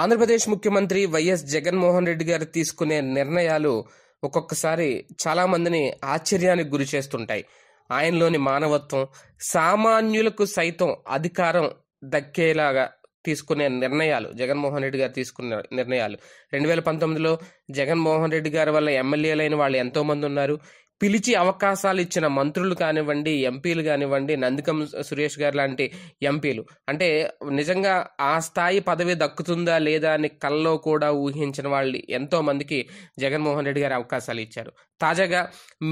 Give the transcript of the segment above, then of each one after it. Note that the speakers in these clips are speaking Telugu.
ఆంధ్రప్రదేశ్ ముఖ్యమంత్రి వైఎస్ జగన్మోహన్ రెడ్డి గారు తీసుకునే నిర్ణయాలు ఒక్కొక్కసారి చాలామందిని ఆశ్చర్యానికి గురి చేస్తుంటాయి ఆయనలోని మానవత్వం సామాన్యులకు సైతం అధికారం దక్కేలాగా తీసుకునే నిర్ణయాలు జగన్మోహన్ రెడ్డి గారు తీసుకున్న నిర్ణయాలు రెండు వేల పంతొమ్మిదిలో జగన్మోహన్ రెడ్డి గారి వల్ల ఎమ్మెల్యేలైన వాళ్ళు ఎంతోమంది ఉన్నారు పిలిచి అవకాశాలు ఇచ్చిన మంత్రులు కానివ్వండి ఎంపీలు కానివ్వండి నందికం సురేష్ గారు లాంటి ఎంపీలు అంటే నిజంగా ఆ స్థాయి పదవి దక్కుతుందా లేదా అని కల్లో కూడా ఊహించిన వాళ్ళు ఎంతో మందికి జగన్మోహన్ రెడ్డి గారు అవకాశాలు ఇచ్చారు తాజాగా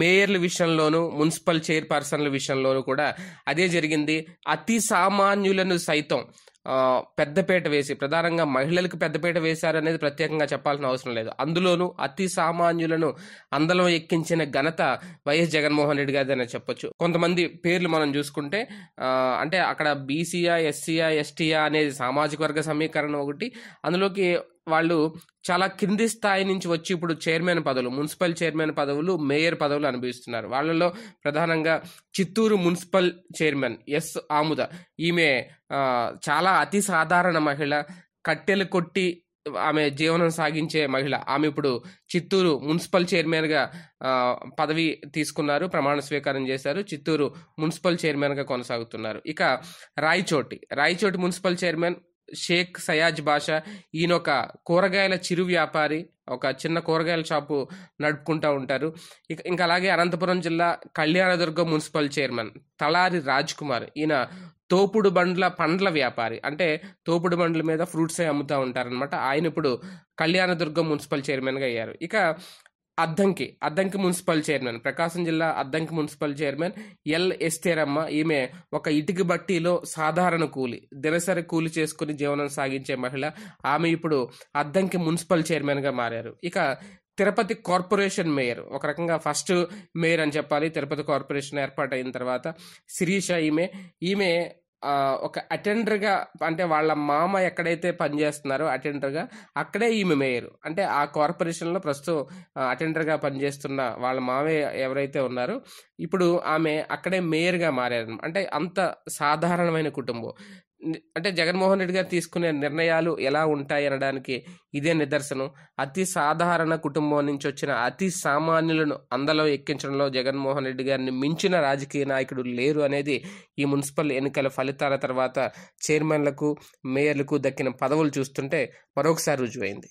మేయర్ల విషయంలోనూ మున్సిపల్ చైర్పర్సన్ల విషయంలోనూ కూడా అదే జరిగింది అతి సామాన్యులను సైతం పెద్దపేట వేసి ప్రధానంగా మహిళలకు పెద్దపేట వేశారు అనేది ప్రత్యేకంగా చెప్పాల్సిన అవసరం లేదు అందులోనూ అతి సామాన్యులను అందలం ఎక్కించిన ఘనత వైఎస్ జగన్మోహన్ రెడ్డి అని చెప్పొచ్చు కొంతమంది పేర్లు మనం చూసుకుంటే అంటే అక్కడ బీసీఆ ఎస్సీఆ ఎస్టీఆ అనేది సామాజిక వర్గ సమీకరణం ఒకటి అందులోకి వాళ్ళు చాలా కింది స్థాయి నుంచి వచ్చి ఇప్పుడు చైర్మన్ పదవులు మున్సిపల్ చైర్మన్ పదవులు మేయర్ పదవులు అనుభవిస్తున్నారు వాళ్ళలో ప్రధానంగా Chittoor municipal chairman S Amuda ఈమె చాలా అతి సాధారణ మహిళ కట్టెలు కొట్టి ఆమె జీవనం సాగించే మహిళ ఆమె ఇప్పుడు చిత్తూరు మున్సిపల్ చైర్మన్గా పదవి తీసుకున్నారు ప్రమాణ స్వీకారం చేశారు చిత్తూరు మున్సిపల్ చైర్మన్గా కొనసాగుతున్నారు ఇక రాయచోటి రాయచోటి మున్సిపల్ చైర్మన్ షేక్ సయాజ్ బాషా ఈయన ఒక కూరగాయల చిరు వ్యాపారి ఒక చిన్న కూరగాయల షాపు నడుపుకుంటూ ఉంటారు ఇక ఇంకా అలాగే అనంతపురం జిల్లా కళ్యాణదుర్గ మున్సిపల్ చైర్మన్ తలారి రాజ్ కుమార్ ఈయన తోపుడు బండ్ల పండ్ల వ్యాపారి అంటే తోపుడు బండ్ల మీద ఫ్రూట్స్ అమ్ముతూ ఉంటారనమాట ఆయన ఇప్పుడు కళ్యాణదుర్గ మున్సిపల్ చైర్మన్గా అయ్యారు ఇక అద్దంకి అద్దంకి మున్సిపల్ చైర్మన్ ప్రకాశం జిల్లా Addanki municipal chairman L Estheramma ఈమె ఒక ఇటుక బట్టీలో సాధారణ కూలి దినసరి కూలి చేసుకుని జీవనం సాగించే మహిళ ఆమె ఇప్పుడు అద్దంకి మున్సిపల్ చైర్మన్గా మారారు ఇక తిరుపతి కార్పొరేషన్ మేయర్ ఒక రకంగా ఫస్ట్ మేయర్ అని చెప్పాలి తిరుపతి కార్పొరేషన్ ఏర్పాటైన తర్వాత శిరీష ఈమె ఈమె ఒక అటెండర్గా అంటే వాళ్ళ మామ ఎక్కడైతే పనిచేస్తున్నారో అటెండర్గా అక్కడే ఈమె మేయర్ అంటే ఆ కార్పొరేషన్లో ప్రస్తుతం అటెండర్గా పనిచేస్తున్న వాళ్ళ మామే ఎవరైతే ఉన్నారో ఇప్పుడు ఆమె అక్కడే మేయర్గా మారారు అంటే అంత సాధారణమైన కుటుంబం అంటే జగన్మోహన్ రెడ్డి గారు తీసుకునే నిర్ణయాలు ఎలా ఉంటాయి అనడానికి ఇదే నిదర్శనం అతి సాధారణ కుటుంబం నుంచి వచ్చిన అతి సామాన్యులను అందలో ఎక్కించడంలో జగన్మోహన్ రెడ్డి గారిని మించిన రాజకీయ నాయకుడు లేరు అనేది ఈ మున్సిపల్ ఎన్నికల ఫలితాల తర్వాత చైర్మన్లకు మేయర్లకు దక్కిన పదవులు చూస్తుంటే మరొకసారి రుజువైంది